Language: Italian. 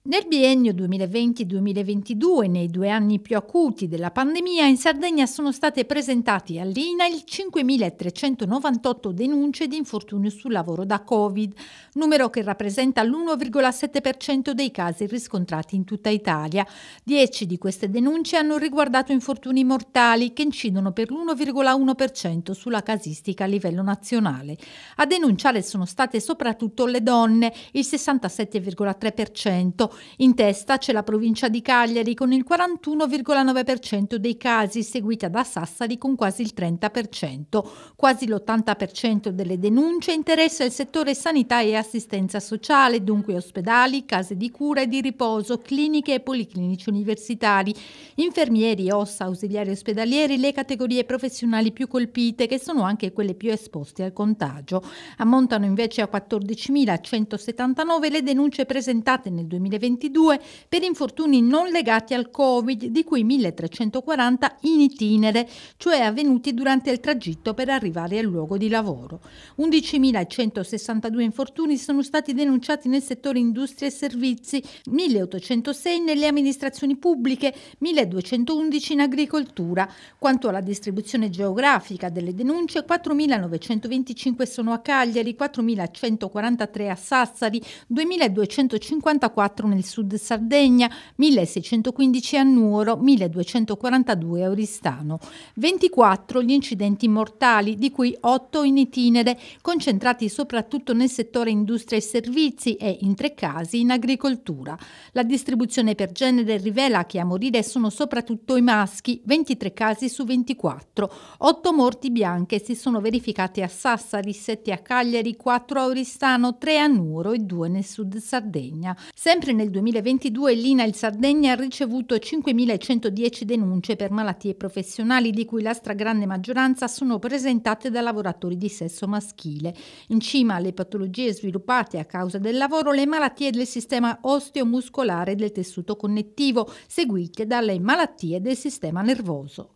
Nel biennio 2020-2022, nei due anni più acuti della pandemia, in Sardegna sono state presentate all'INAIL 5.398 denunce di infortunio sul lavoro da Covid, numero che rappresenta l'1,7% dei casi riscontrati in tutta Italia. Dieci di queste denunce hanno riguardato infortuni mortali, che incidono per l'1,1% sulla casistica a livello nazionale. A denunciare sono state soprattutto le donne, il 67,3%, in testa c'è la provincia di Cagliari con il 41,9% dei casi, seguita da Sassari con quasi il 30%. Quasi l'80% delle denunce interessa il settore sanità e assistenza sociale, dunque ospedali, case di cura e di riposo, cliniche e policlinici universitari, infermieri, ossa, ausiliari ospedalieri, le categorie professionali più colpite che sono anche quelle più esposte al contagio. Ammontano invece a 14.179 le denunce presentate nel 2020 2022 per infortuni non legati al Covid, di cui 1340 in itinere, cioè avvenuti durante il tragitto per arrivare al luogo di lavoro. 11.162 infortuni sono stati denunciati nel settore industria e servizi, 1.806 nelle amministrazioni pubbliche, 1.211 in agricoltura. Quanto alla distribuzione geografica delle denunce, 4.925 sono a Cagliari, 4.143 a Sassari, 2.254 nel sud Sardegna, 1615 a Nuoro, 1242 a Oristano. 24 gli incidenti mortali, di cui 8 in itinere, concentrati soprattutto nel settore industria e servizi e in tre casi in agricoltura. La distribuzione per genere rivela che a morire sono soprattutto i maschi, 23 casi su 24. 8 morti bianche si sono verificate a Sassari, 7 a Cagliari, 4 a Oristano, 3 a Nuoro e 2 nel sud Sardegna. Sempre in nel 2022 l'INAIL Sardegna ha ricevuto 5.110 denunce per malattie professionali, di cui la stragrande maggioranza sono presentate da lavoratori di sesso maschile. In cima alle patologie sviluppate a causa del lavoro, le malattie del sistema osteomuscolare e del tessuto connettivo, seguite dalle malattie del sistema nervoso.